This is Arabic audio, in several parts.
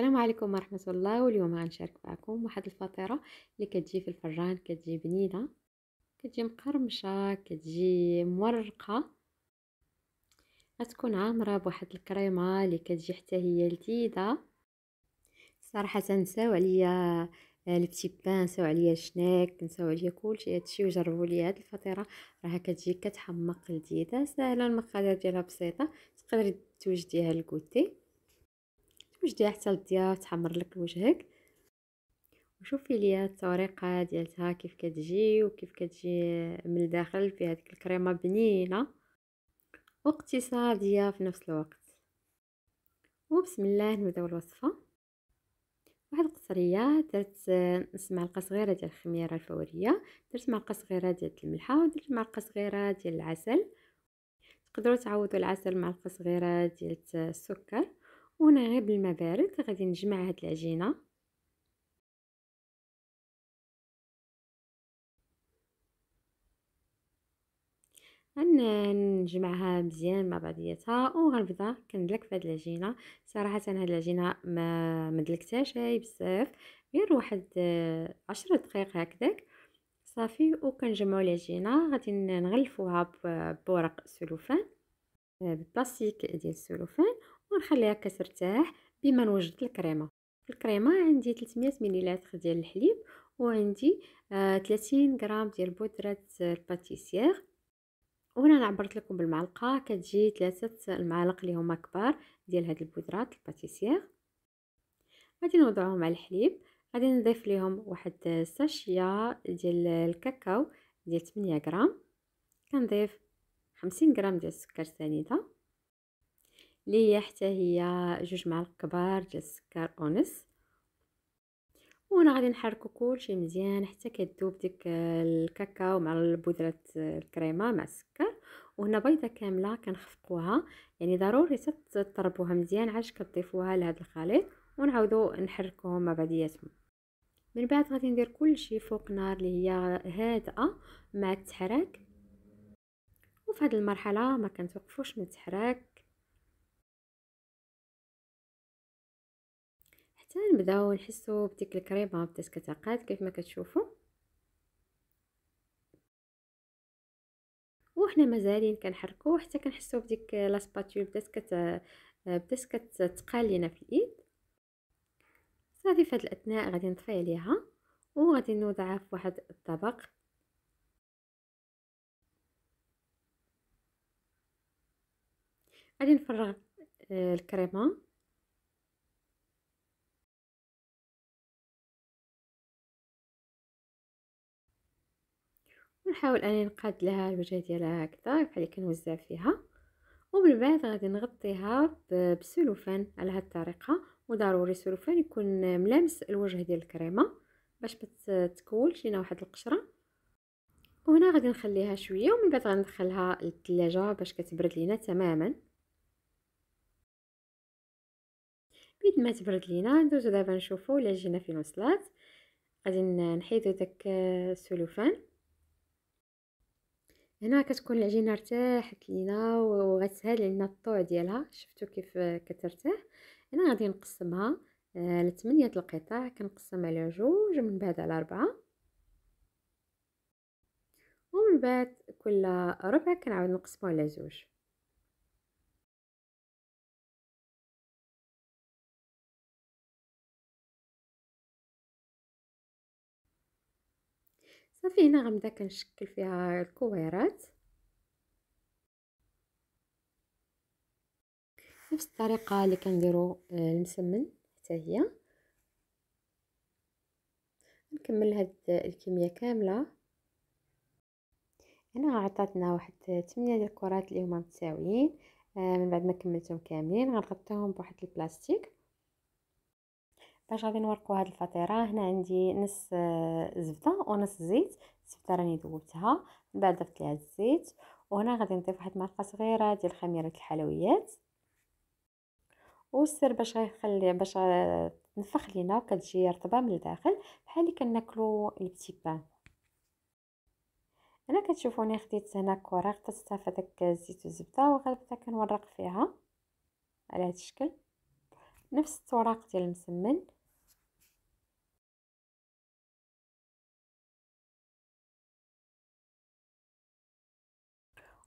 السلام عليكم ورحمة الله واليوم غنشارك معكم واحد الفطيرة اللي كتجي في الفران كتجي بنينة كتجي مقرمشة كتجي مورقة غتكون عامرة بواحد الكريمة اللي كتجي حتى هي لذيذة صراحة آه، نساو عليا البتي بان نساو عليا الشناك نساو عليا كلشي هادشي وجربوا لي هاد الفطيره راه كتجي كتحمق لذيذه ساهله المقادير ديالها بسيطه تقدري توجديها للكوتي باش حتى للضياف تحمر لك وجهك وشوفي ليا الطريقه ديالتها كيف كتجي وكيف كتجي من الداخل في هذيك الكريمه بنينه واقتصاديه في نفس الوقت وبسم الله نبداو الوصفه واحد القصريه درت نص معلقه صغيره ديال الخميره الفوريه درت معلقه صغيره ديال الملحه ودرت معلقه صغيره ديال العسل تقدروا تعوضوا العسل معلقه صغيره ديال السكر وهنا غير بالما بارد غادي نجمع هاد العجينه نجمعها مزيان مع بعضياتها وغنبدا كندلك في هاد العجينه صراحه هاد العجينه ما مدلكتهاش هاي بزاف غير واحد عشرة دقائق هكذاك صافي وكنجمعوا العجينه غادي نغلفوها بورق سلوفان بالبلاستيك ديال السلوفان ونخليها كترتاح بما نوجد الكريمه الكريمه عندي 300 مليلتر ديال الحليب وعندي 30 آه، غرام ديال بودره الباتيسير وهنا انا عبرت لكم بالمعلقه كتجي ثلاثه المعالق اللي هما كبار ديال هاد البودرات الباتيسير غادي نوضعهم على الحليب غادي نضيف ليهم واحد الساشيه ديال الكاكاو ديال 8 غرام كنضيف 50 غرام ديال السكر سنيده اللي هي حتى هي جوج معالق كبار ديال السكر اونس وانا غادي نحركو كلشي مزيان حتى كتذوب ديك الكاكاو مع البودره الكريمه مع السكر وهنا بيضه كامله كنخفقوها يعني ضروري تضربوها مزيان عاش كتضيفوها لهذا الخليط ونعاودو نحركوهم مع بعضياتهم من بعد غادي ندير كلشي فوق نار اللي هي هادئه مع التحراك وفي هذه المرحله ما كنتوقفوش من التحراك حتى نبداو نحسو بديك الكريمه بدات كتعقد كيف ما كتشوفوا وحنا مازالين كنحركو حتى كنحسو بديك لاسباتول بدات كت بدات كتقال لينا في الايد صافي في هاد الاثناء غادي نطفي عليها وغادي نوضعها في واحد الطبق غادي نفرغ آه، الكريمه نحاول اني نقاد لها الوجه ديالها هكذا بحال كنوزع فيها ومن بعد غادي نغطيها بسلوفان على هذه الطريقه وضروري سلوفان يكون ملامس الوجه ديال الكريمه باش ما تكولش لينا واحد القشره وهنا غادي نخليها شويه ومن بعد غندخلها للثلاجه باش كتبرد لينا تماما بيد ما تبرد لينا ندوزو دابا نشوفو الا جينا فين وصلات غادي نحيدو داك السلوفان آه، هنا كتكون العجينه ارتاحت لينا وغتسهل علينا الطوع ديالها شفتوا كيف كترتاح هنا غادي نقسمها آه، لثمانية القطع كنقسم على جوج من بعد على أربعة ومن بعد كل ربع كنعاود نقسمه على زوج صافي نعم، هنا غنبدا كنشكل فيها الكويرات نفس الطريقه اللي كنديرو آه، المسمن حتى هي نكمل هاد الكميه كامله هنا عطاتنا واحد 8 ديال الكرات اللي هما متساويين آه، من بعد ما كملتهم كاملين غنغطيهم بواحد البلاستيك باش غادي نورقو هاد الفطيره هنا عندي نص آه، زبده ونص زيت الزبده راني ذوبتها من بعد ضفت ليها الزيت وهنا غادي نضيف واحد المعلقه صغيره ديال خميره الحلويات والسر باش غيخلي باش تنفخ لينا وكتجي رطبه من الداخل بحال اللي كناكلو البتي بان هنا كتشوفوني خديت هنا كره غطستها في داك الزيت والزبده بدا كنورق فيها على هذا الشكل نفس التوراق ديال المسمن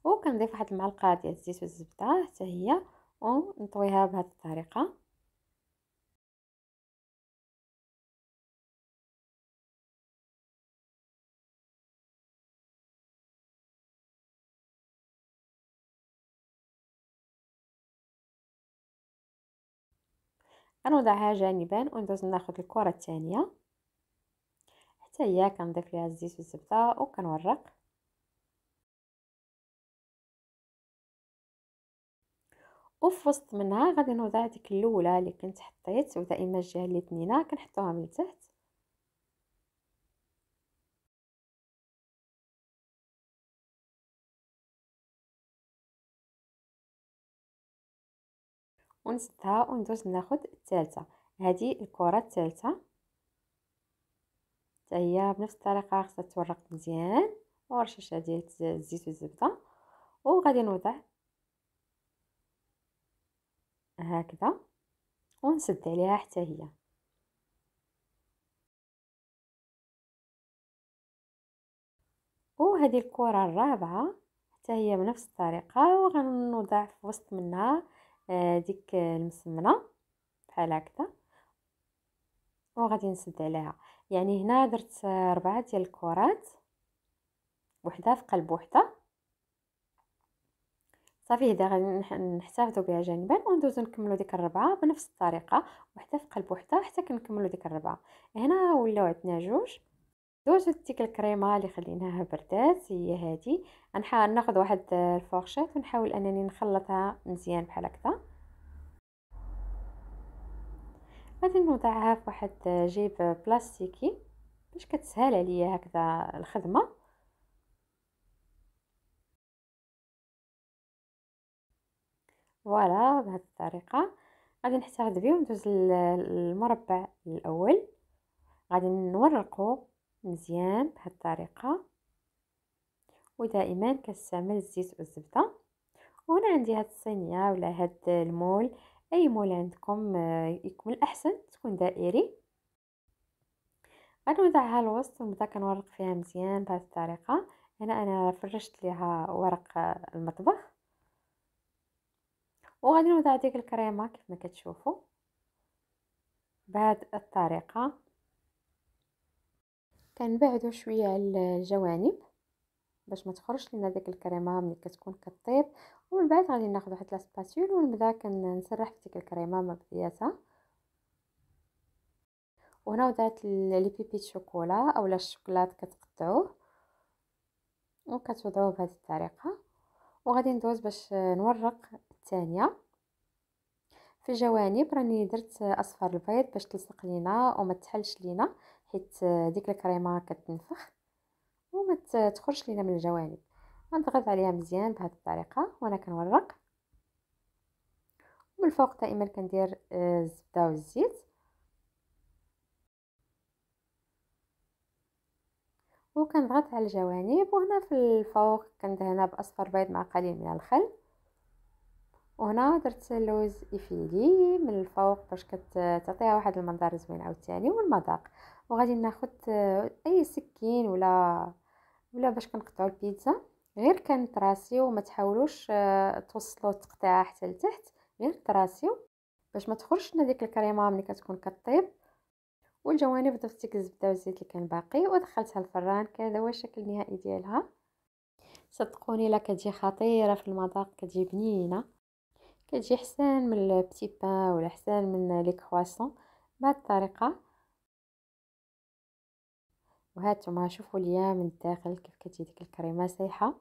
وكنضيف واحد المعلقه ديال الزيت والزبده حتى هي ونطويها بهذه الطريقه غنوضعها جانبا وندوز ناخذ الكره الثانيه حتى هي كنضيف ليها الزيت والزبده وكنورق وفي وسط منها غادي نوضع ديك الاولى اللي كنت حطيت ودائما الجهه اللي تنينا كنحطوها من تحت ونسدها وندوز ناخد الثالثه هذه الكره الثالثه حتى هي بنفس الطريقه خاصها تورق مزيان ورشاشه ديال الزيت والزبده وغادي نوضع هكذا ونسد عليها حتى هي وهذه الكره الرابعه حتى هي بنفس الطريقه وغنوضع في وسط منها آه، ديك المسمنه بحال هكذا وغادي نسد عليها يعني هنا درت ربعه ديال الكرات وحده في قلب وحده صافي هدا غادي نحتفظو بها جانبا وندوزو نكملو ديك الربعه بنفس الطريقه وحده في قلب وحده حتى كنكملو ديك الربعه هنا ولاو عندنا جوج دوزو ديك الكريمه اللي خليناها بردات هي هادي غنحاول ناخذ واحد الفورشيت ونحاول انني نخلطها مزيان بحال هكذا غادي نوضعها في واحد جيب بلاستيكي باش كتسهل عليا هكذا الخدمه فوالا بهذه الطريقه غادي نحتفظ بيه وندوز للمربع الاول غادي نورقه مزيان بهذه الطريقه ودائما كنستعمل الزيت والزبده وهنا عندي هاد الصينيه ولا هاد المول اي مول عندكم يكون الاحسن تكون دائري غادي نوضعها الوسط ونبدا كنورق فيها مزيان بهذه الطريقه هنا انا فرشت ليها ورق المطبخ وغادي نوضع ديك الكريمه كيف ما كتشوفوا بهاد الطريقه كنبعدو شويه على الجوانب باش ما تخرجش لنا ديك الكريمه ملي كتكون كطيب ومن بعد غادي ناخذ واحد لاسباتول ونبدا كنسرح في ديك الكريمه من بدايتها وهنا وضعت لي بيبي شوكولا اولا الشوكولات كتقطعوه وكتوضعوه بهذه الطريقه وغادي ندوز باش نورق الثانيه في الجوانب راني درت اصفر البيض باش تلصق لينا وما تحلش لينا حيت ديك الكريمه كتنفخ وما تخرج لينا من الجوانب غنضغط عليها مزيان بهذه الطريقه وانا كنورق ومن الفوق دائما كندير آه، الزبده والزيت وكنضغط على الجوانب وهنا في الفوق كندهنها باصفر بيض مع قليل من الخل وهنا درت اللوز افيدي من الفوق باش كتعطيها واحد المنظر زوين عاوتاني والمذاق وغادي ناخد اي سكين ولا ولا باش كنقطعوا البيتزا غير كنطراسيو وما تحاولوش آه، توصلوا تقطيعها حتى لتحت غير طراسيو باش ما تخرجش لنا ديك الكريمه ملي كتكون كطيب والجوانب ضفت ديك الزبده والزيت اللي كان باقي ودخلتها الفران كذا هو الشكل النهائي ديالها صدقوني لا كتجي خطيره في المذاق كتجي بنينه كتجي حسان من البتي بان ولا حسان من لي كرواسون بهاد الطريقه وهانتوما شوفوا ليا من الداخل كيف كتجي ديك الكريمه سايحه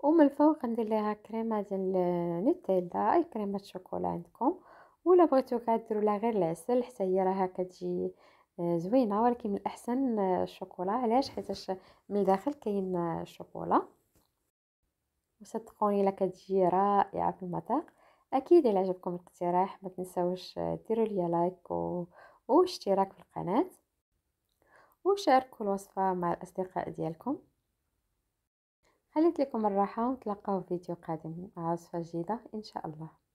ومن الفوق ندير ليها كريمه ديال نوتيلا اي كريمه شوكولا عندكم ولا بغيتو كديروا لها غير العسل حتى هي راها كتجي آه، زوينه ولكن من الاحسن الشوكولا علاش حيتاش من الداخل كاين الشوكولا وصدقوني الا كتجي رائعه في المذاق اكيد الا عجبكم الاقتراح ما تنساوش ديروا لي لايك و... واشتراك في القناه وشاركوا الوصفه مع الاصدقاء ديالكم خليت لكم الراحه ونتلاقاو في فيديو قادم مع وصفه جديده ان شاء الله